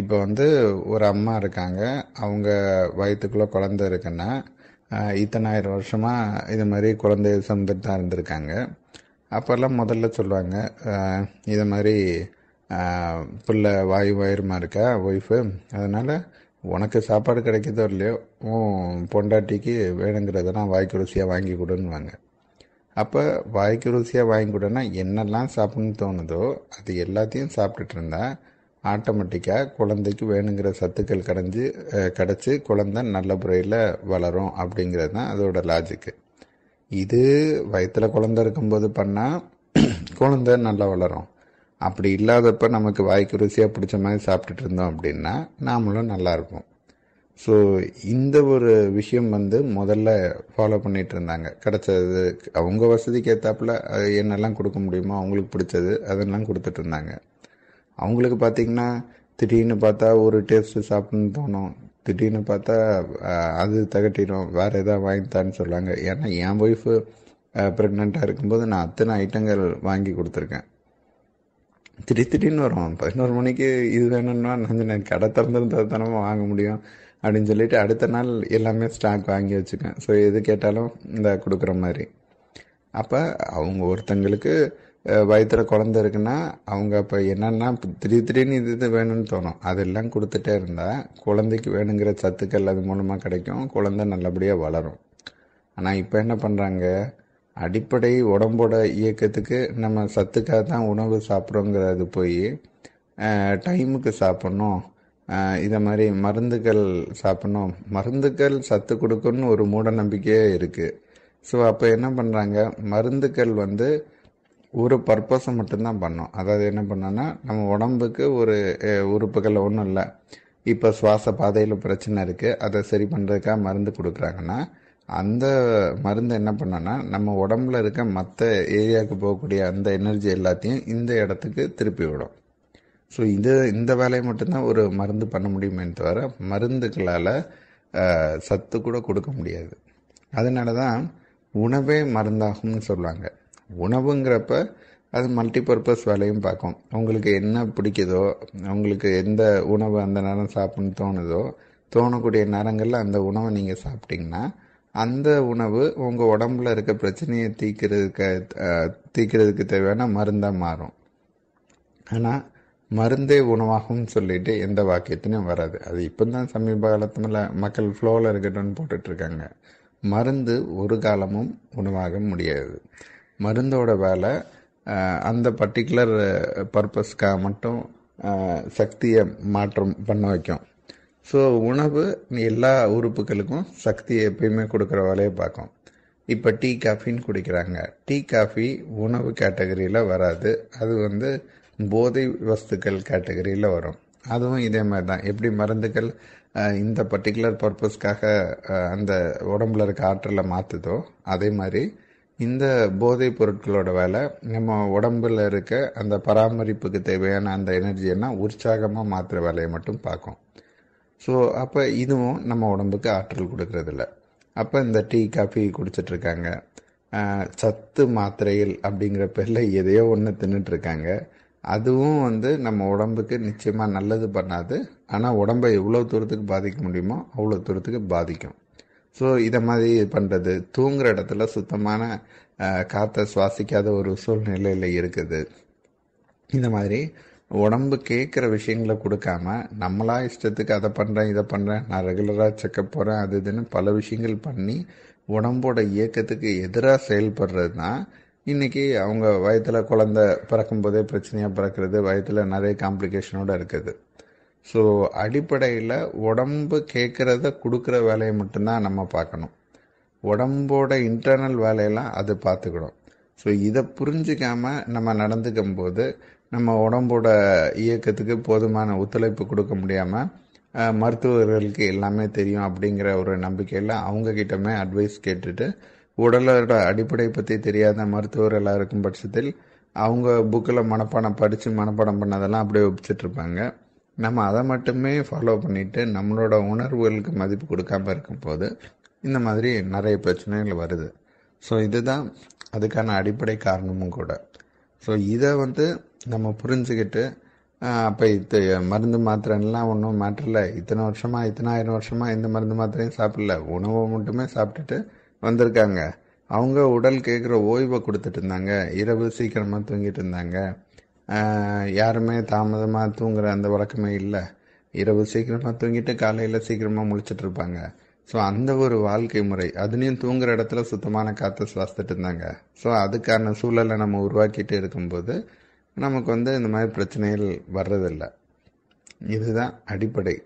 இப்போ வந்து ஒரு அம்மா இருக்காங்க அவங்க வயிற்றுக்குள்ளே குழந்த இருக்குன்னா இத்தனாயிரம் வருஷமாக இது மாதிரி குழந்தைய சந்திட்டு தான் இருந்திருக்காங்க அப்போல்லாம் முதல்ல சொல்லுவாங்க இது மாதிரி பிள்ளை வாயு வாயுமா இருக்கா ஒய்ஃபு அதனால் உனக்கு சாப்பாடு கிடைக்கிதோ இல்லையோ உன் பொண்டாட்டிக்கு வேணுங்கிறதெல்லாம் வாய்க்கு ருசியாக வாங்கி கொடுன்னுவாங்க அப்போ வாய்க்கு ருசியாக வாங்கி கொடுன்னா என்னெல்லாம் சாப்பிட்ணுன்னு தோணுதோ அது எல்லாத்தையும் சாப்பிட்டுட்டு இருந்தால் ஆட்டோமேட்டிக்காக குழந்தைக்கு வேணுங்கிற சத்துக்கள் கடைஞ்சி கிடச்சி குழந்த நல்ல முறையில் வளரும் அப்படிங்கிறது தான் அதோட லாஜிக்கு இது வயத்தில் குழந்த இருக்கும்போது பண்ணால் குழந்த நல்லா வளரும் அப்படி இல்லாதப்ப நமக்கு வாய்க்கு ருசியாக பிடிச்ச மாதிரி சாப்பிட்டுட்டு இருந்தோம் அப்படின்னா நாமளும் நல்லாயிருக்கும் ஸோ இந்த ஒரு விஷயம் வந்து முதல்ல ஃபாலோ பண்ணிகிட்டு இருந்தாங்க கிடச்சது அவங்க வசதிக்கு ஏற்றாப்புல என்னெல்லாம் கொடுக்க முடியுமோ அவங்களுக்கு பிடிச்சது அதெல்லாம் கொடுத்துட்டு இருந்தாங்க அவங்களுக்கு பார்த்தீங்கன்னா திடீர்னு பார்த்தா ஒரு டேஸ்ட்டு சாப்பிட்ணுன்னு தோணும் திடீர்னு பார்த்தா அது தகட்டிடும் வேறு எதாவது வாங்கித்தான்னு சொல்லுவாங்க ஏன்னா என் ஒய்ஃபு ப்ரெக்னெண்ட்டாக இருக்கும்போது நான் அத்தனை ஐட்டங்கள் வாங்கி கொடுத்துருக்கேன் திடீர் திடீர்னு வரும் பதினோரு மணிக்கு இது வேணும்னா நான் கடை திறந்துருந்தா தானே வாங்க முடியும் அப்படின்னு சொல்லிட்டு அடுத்த நாள் எல்லாமே ஸ்டாக் வாங்கி வச்சுக்கேன் ஸோ எது கேட்டாலும் இந்த கொடுக்குற மாதிரி அப்போ அவங்க ஒருத்தங்களுக்கு வயிற்றில் குழந்த இருக்குன்னா அவங்க அப்போ என்னென்னா திடீர் திடீர்னு இது இது வேணும்னு தோணும் அதெல்லாம் கொடுத்துட்டே இருந்தால் குழந்தைக்கு வேணுங்கிற சத்துக்கள் அது மூலமாக கிடைக்கும் குழந்தை நல்லபடியாக வளரும் ஆனால் இப்போ என்ன பண்ணுறாங்க அடிப்படை உடம்போட இயக்கத்துக்கு நம்ம சத்துக்காக தான் உணவு சாப்பிட்றோங்கிறது போய் டைமுக்கு சாப்பிட்ணும் இதை மாதிரி மருந்துகள் சாப்பிட்ணும் மருந்துகள் சத்து கொடுக்குன்னு ஒரு மூட நம்பிக்கையே இருக்குது ஸோ அப்போ என்ன பண்ணுறாங்க மருந்துக்கள் வந்து ஒரு பர்பஸை மட்டும்தான் பண்ணோம் அதாவது என்ன பண்ணோன்னா நம்ம உடம்புக்கு ஒரு உறுப்புகள் ஒன்றும் இல்லை இப்போ சுவாச பாதையில் பிரச்சனை இருக்குது அதை சரி பண்ணுறதுக்காக மருந்து கொடுக்குறாங்கன்னா அந்த மருந்து என்ன பண்ணோன்னா நம்ம உடம்புல இருக்க மற்ற ஏரியாவுக்கு போகக்கூடிய அந்த எனர்ஜி எல்லாத்தையும் இந்த இடத்துக்கு திருப்பி விடும் ஸோ இது இந்த வேலையை மட்டும்தான் ஒரு மருந்து பண்ண முடியுமே தவிர மருந்துகளால் சத்து கூட கொடுக்க முடியாது அதனால தான் உணவே மருந்தாகும்னு சொல்லுவாங்க உணவுங்கிறப்ப அது மல்டி பர்பஸ் வேலையும் பார்க்கும் அவங்களுக்கு என்ன பிடிக்குதோ அவங்களுக்கு எந்த உணவு அந்த நேரம் சாப்பிட்ணுன்னு தோணுதோ தோணக்கூடிய நேரங்களில் அந்த உணவை நீங்கள் சாப்பிட்டீங்கன்னா அந்த உணவு உங்கள் உடம்புல இருக்க பிரச்சனையை தீக்கிறதுக்க தீக்கிறதுக்கு தேவையான மருந்தாக மாறும் ஆனால் மருந்தே உணவாகும்னு சொல்லிட்டு எந்த வாக்கியத்திலையும் வராது அது இப்போ தான் சமீப காலத்தில் மக்கள் ஃப்ளோவில் இருக்கட்டும்னு போட்டுட்ருக்காங்க மருந்து ஒரு காலமும் உணவாக முடியாது மருந்தோட வேலை அந்த பர்டிகுலர் பர்பஸ்க்காக மட்டும் சக்தியை மாற்றம் பண்ண வைக்கும் ஸோ உணவு எல்லா உறுப்புகளுக்கும் சக்தியை எப்பயுமே கொடுக்குற வேலையை பார்க்கும் இப்போ டீ காஃபின்னு குடிக்கிறாங்க டீ காஃபி உணவு கேட்டகரியில் வராது அது வந்து போதை வஸ்துக்கள் கேட்டகரியில் வரும் அதுவும் இதே மாதிரி தான் எப்படி மருந்துகள் இந்த பர்டிகுலர் பர்பஸ்க்காக அந்த உடம்புல இருக்க ஆற்றலை மாற்றுதோ அதே மாதிரி இந்த போதைப் பொருட்களோட வேலை நம்ம உடம்புல இருக்க அந்த பராமரிப்புக்கு தேவையான அந்த எனர்ஜியெல்லாம் உற்சாகமாக மாற்றுற வேலையை மட்டும் பார்க்கும் ஸோ அப்போ இதுவும் நம்ம உடம்புக்கு ஆற்றல் கொடுக்கறதில்ல அப்போ இந்த டீ காஃபி குடிச்சிட்ருக்காங்க சத்து மாத்திரையில் அப்படிங்கிற பேரில் எதையோ ஒன்று தின்னுட்ருக்காங்க அதுவும் வந்து நம்ம உடம்புக்கு நிச்சயமாக நல்லது பண்ணாது ஆனால் உடம்பை எவ்வளோ தூரத்துக்கு பாதிக்க முடியுமோ அவ்வளோ தூரத்துக்கு பாதிக்கும் ஸோ இதை மாதிரி பண்ணுறது தூங்குகிற இடத்துல சுத்தமான காற்றை சுவாசிக்காத ஒரு சூழ்நிலையில் இருக்குது இந்த மாதிரி உடம்பு கேட்குற விஷயங்களை கொடுக்காம நம்மளா இஷ்டத்துக்கு அதை பண்ணுறேன் இதை பண்ணுறேன் நான் ரெகுலராக செக்கப் போகிறேன் அது இதுன்னு பல விஷயங்கள் பண்ணி உடம்போட இயக்கத்துக்கு எதிராக செயல்படுறது தான் இன்றைக்கி அவங்க வயத்தில் குழந்த பிறக்கும்போதே பிரச்சனையாக பிறக்கிறது வயத்தில் நிறைய காம்ப்ளிகேஷனோடு இருக்குது ஸோ அடிப்படையில் உடம்பு கேட்குறத கொடுக்குற வேலையை மட்டும்தான் நம்ம பார்க்கணும் உடம்போட இன்டர்னல் வேலையெல்லாம் அது பார்த்துக்கணும் ஸோ இதை புரிஞ்சிக்காமல் நம்ம நடந்துக்கும் போது நம்ம உடம்போட இயக்கத்துக்கு போதுமான ஒத்துழைப்பு கொடுக்க முடியாமல் மருத்துவர்களுக்கு எல்லாமே தெரியும் அப்படிங்கிற ஒரு நம்பிக்கையில் அவங்கக்கிட்டமே அட்வைஸ் கேட்டுட்டு உடலோட அடிப்படை பற்றி தெரியாத மருத்துவர் இருக்கும் பட்சத்தில் அவங்க புக்கில் மனப்பாடம் படித்து மனப்பாடம் பண்ணதெல்லாம் அப்படியே ஒப்பிச்சிட்ருப்பாங்க நம்ம அதை மட்டுமே ஃபாலோ பண்ணிவிட்டு நம்மளோட உணர்வுகளுக்கு மதிப்பு கொடுக்காமல் இருக்கும்போது இந்த மாதிரி நிறைய பிரச்சனைகள் வருது ஸோ இதுதான் அதுக்கான அடிப்படை காரணமும் கூட ஸோ இதை வந்து நம்ம புரிஞ்சுக்கிட்டு அப்போ இது மருந்து மாத்திரைலாம் ஒன்றும் மேட்டரில் இத்தனை வருஷமாக இத்தனாயிரம் வருஷமாக இந்த மருந்து மாத்திரையும் சாப்பிடல உணவை மட்டுமே சாப்பிட்டுட்டு வந்திருக்காங்க அவங்க உடல் கேட்குற ஓய்வை கொடுத்துட்டு இருந்தாங்க இரவு சீக்கிரமாக தூங்கிட்டு இருந்தாங்க யாருமே தாமதமாக தூங்குற அந்த வழக்கமே இல்லை இரவு சீக்கிரமாக தூங்கிட்டு காலையில் சீக்கிரமாக முழிச்சிட்ருப்பாங்க ஸோ அந்த ஒரு வாழ்க்கை முறை அதுலேயும் தூங்குற இடத்துல சுத்தமான காற்றை சுவாசிட்டு இருந்தாங்க ஸோ அதுக்கான சூழலை நம்ம உருவாக்கிட்டு இருக்கும்போது நமக்கு வந்து இந்த மாதிரி பிரச்சனைகள் வர்றதில்லை இதுதான் அடிப்படை